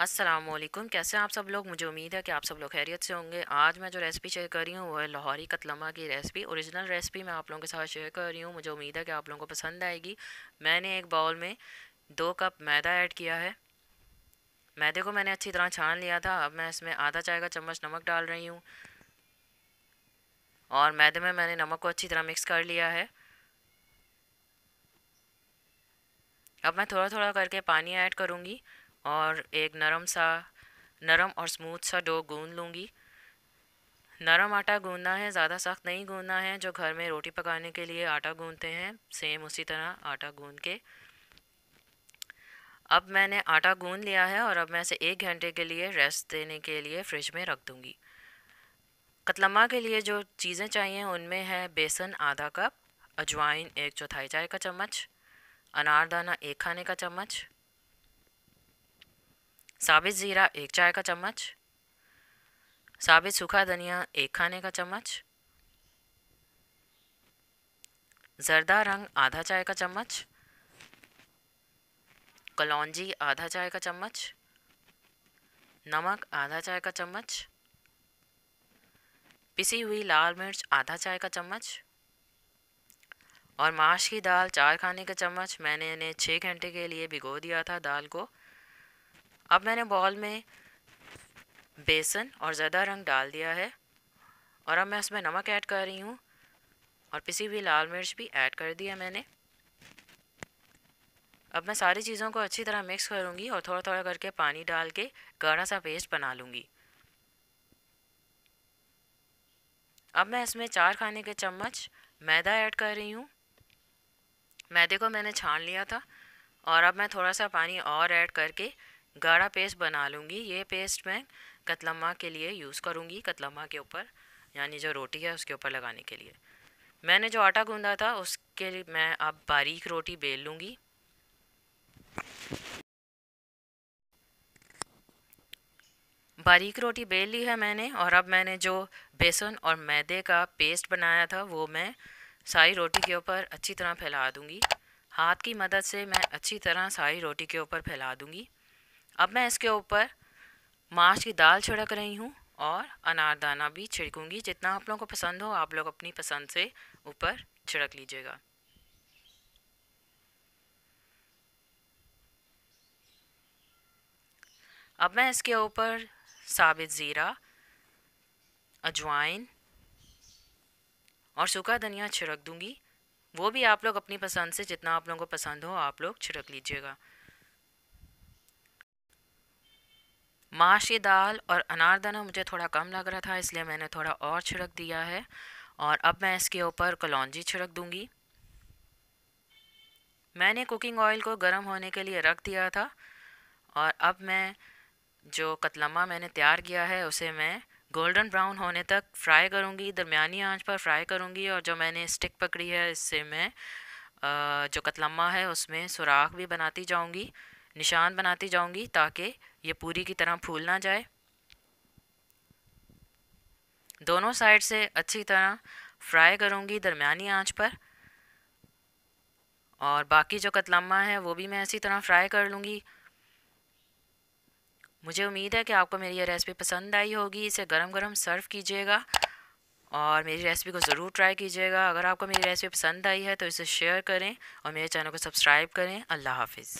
असलम कैसे आप सब लोग मुझे उम्मीद है कि आप सब लोग खैरियत से होंगे आज मैं जो रेसिपी शेयर कर रही हूँ वो है लाहौरी कतलमा की रेसिपी ओरिजिनल रेसिपी मैं आप लोगों के साथ शेयर कर रही हूँ मुझे उम्मीद है कि आप लोगों को पसंद आएगी मैंने एक बाउल में दो कप मैदा ऐड किया है मैदे को मैंने अच्छी तरह छान लिया था अब मैं इसमें आधा चाय का चम्मच नमक डाल रही हूँ और मैदे में मैंने नमक को अच्छी तरह मिक्स कर लिया है अब मैं थोड़ा थोड़ा करके पानी ऐड करूँगी और एक नरम सा नरम और स्मूथ सा डो गूंद लूँगी नरम आटा गूंदना है ज़्यादा सख्त नहीं गूंदना है जो घर में रोटी पकाने के लिए आटा गूंदते हैं सेम उसी तरह आटा गूंद के अब मैंने आटा गूंद लिया है और अब मैं इसे एक घंटे के लिए रेस्ट देने के लिए फ्रिज में रख दूँगी कतलमा के लिए जो चीज़ें चाहिए उनमें है बेसन आधा कप अजवाइन एक चौथाई चाय का चम्मच अनारदाना एक खाने का चम्मच साबित ज़ीरा एक चाय का चम्मच साबित सूखा धनिया एक खाने का चम्मच जरदा रंग आधा चाय का चम्मच कलौजी आधा चाय का चम्मच नमक आधा चाय का चम्मच पिसी हुई लाल मिर्च आधा चाय का चम्मच और माश की दाल चार खाने का चम्मच मैंने इन्हें छः घंटे के लिए भिगो दिया था दाल को अब मैंने बॉल में बेसन और ज़्यादा रंग डाल दिया है और अब मैं इसमें नमक ऐड कर रही हूँ और पिसी हुई लाल मिर्च भी ऐड कर दिया मैंने अब मैं सारी चीज़ों को अच्छी तरह मिक्स करूँगी और थोड़ा थोड़ा करके पानी डाल के गाढ़ा सा पेस्ट बना लूँगी अब मैं इसमें चार खाने के चम्मच मैदा ऐड कर रही हूँ मैदे को मैंने छान लिया था और अब मैं थोड़ा सा पानी और ऐड करके गाढ़ा पेस्ट बना लूँगी ये पेस्ट मैं कतलम्मा के लिए यूज़ करूँगी कतलम्मा के ऊपर यानी जो रोटी है उसके ऊपर लगाने के लिए मैंने जो आटा गूंदा था उसके लिए मैं अब बारीक रोटी बेल लूँगी बारीक रोटी बेल ली है मैंने और अब मैंने जो बेसन और मैदे का पेस्ट बनाया था वो मैं सारी रोटी के ऊपर अच्छी तरह फैला दूँगी हाथ की मदद से मैं अच्छी तरह सारी रोटी के ऊपर फैला दूँगी अब मैं इसके ऊपर माँस की दाल छिड़क रही हूँ और अनारदाना भी छिड़कूँगी जितना आप लोगों को पसंद हो आप लोग अपनी पसंद से ऊपर छिड़क लीजिएगा अब मैं इसके ऊपर साबित ज़ीरा अजवाइन और सूखा धनिया छिड़क दूँगी वो भी आप लोग अपनी पसंद से जितना आप लोगों को पसंद हो आप लोग छिड़क लीजिएगा माशी दाल और अनारदाना मुझे थोड़ा कम लग रहा था इसलिए मैंने थोड़ा और छिड़क दिया है और अब मैं इसके ऊपर कलौजी छिड़क दूँगी मैंने कुकिंग ऑयल को गर्म होने के लिए रख दिया था और अब मैं जो कतलमा मैंने तैयार किया है उसे मैं गोल्डन ब्राउन होने तक फ्राई करूँगी दरमियानी आंच पर फ्राई करूँगी और जो मैंने स्टिक पकड़ी है इससे मैं जो कतलमा है उसमें सुराख भी बनाती जाऊँगी निशान बनाती जाऊंगी ताकि ये पूरी की तरह फूल ना जाए दोनों साइड से अच्छी तरह फ्राई करूंगी दरमियानी आंच पर और बाकी जो कतलम्मा है वो भी मैं इसी तरह फ्राई कर लूँगी मुझे उम्मीद है कि आपको मेरी ये रेसिपी पसंद आई होगी इसे गरम गरम सर्व कीजिएगा और मेरी रेसिपी को ज़रूर ट्राई कीजिएगा अगर आपको मेरी रेसिपी पसंद आई है तो इसे शेयर करें और मेरे चैनल को सब्सक्राइब करें अल्लाह हाफिज़